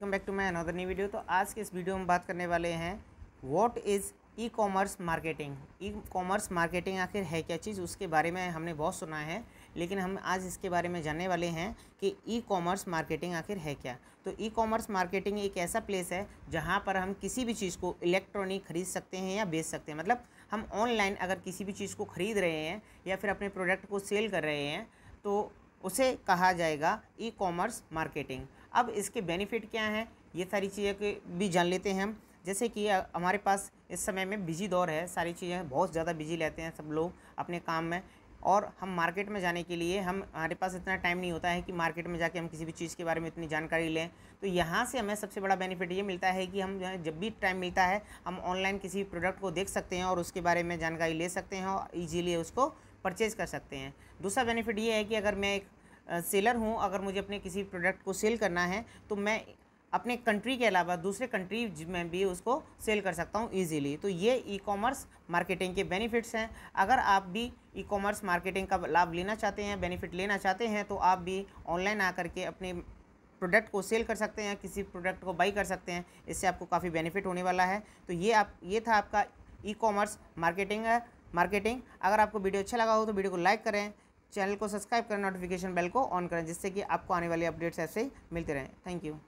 welcome back to my another new video तो आज के इस वीडियो में बात करने वाले हैं what is e commerce marketing e commerce marketing आखिर है क्या चीज़ उसके बारे में हमने बहुत सुना है लेकिन हम आज इसके बारे में जानने वाले हैं कि ई कॉमर्स मार्केटिंग आखिर है क्या तो ई कॉमर्स मार्केटिंग एक ऐसा प्लेस है जहाँ पर हम किसी भी चीज़ को इलेक्ट्रॉनिक खरीद सकते हैं या बेच सकते हैं मतलब हम ऑनलाइन अगर किसी भी चीज़ को ख़रीद रहे हैं या फिर अपने प्रोडक्ट को सेल कर रहे हैं तो उसे कहा जाएगा ई कॉमर्स मार्केटिंग अब इसके बेनिफिट क्या हैं ये सारी चीज़ें भी जान लेते हैं हम जैसे कि हमारे पास इस समय में बिजी दौर है सारी चीज़ें बहुत ज़्यादा बिजी रहते हैं सब लोग अपने काम में और हम मार्केट में जाने के लिए हम हमारे पास इतना टाइम नहीं होता है कि मार्केट में जाके हम किसी भी चीज़ के बारे में इतनी जानकारी लें तो यहाँ से हमें सबसे बड़ा बेनिफिट ये मिलता है कि हम जब भी टाइम मिलता है हम ऑनलाइन किसी भी प्रोडक्ट को देख सकते हैं और उसके बारे में जानकारी ले सकते हैं और ईजीली उसको परचेज़ कर सकते हैं दूसरा बेनिफिट ये है कि अगर मैं एक सेलर हूँ अगर मुझे अपने किसी प्रोडक्ट को सेल करना है तो मैं अपने कंट्री के अलावा दूसरे कंट्री में भी उसको सेल कर सकता हूँ ईजिली तो ये ई कॉमर्स मार्केटिंग के बेनिफिट्स हैं अगर आप भी ई कॉमर्स मार्केटिंग का लाभ लेना चाहते हैं बेनिफिट लेना चाहते हैं तो आप भी ऑनलाइन आकर के अपने प्रोडक्ट को सेल कर सकते हैं किसी प्रोडक्ट को बाई कर सकते हैं इससे आपको काफ़ी बेनिफिट होने वाला है तो ये आप ये था आपका ई कॉमर्स मार्केटिंग है मार्केटिंग अगर आपको वीडियो अच्छा लगा हो तो वीडियो को लाइक करें चैनल को सब्सक्राइब करें नोटिफिकेशन बेल को ऑन करें जिससे कि आपको आने वाले अपडेट्स ऐसे मिलते रहें थैंक यू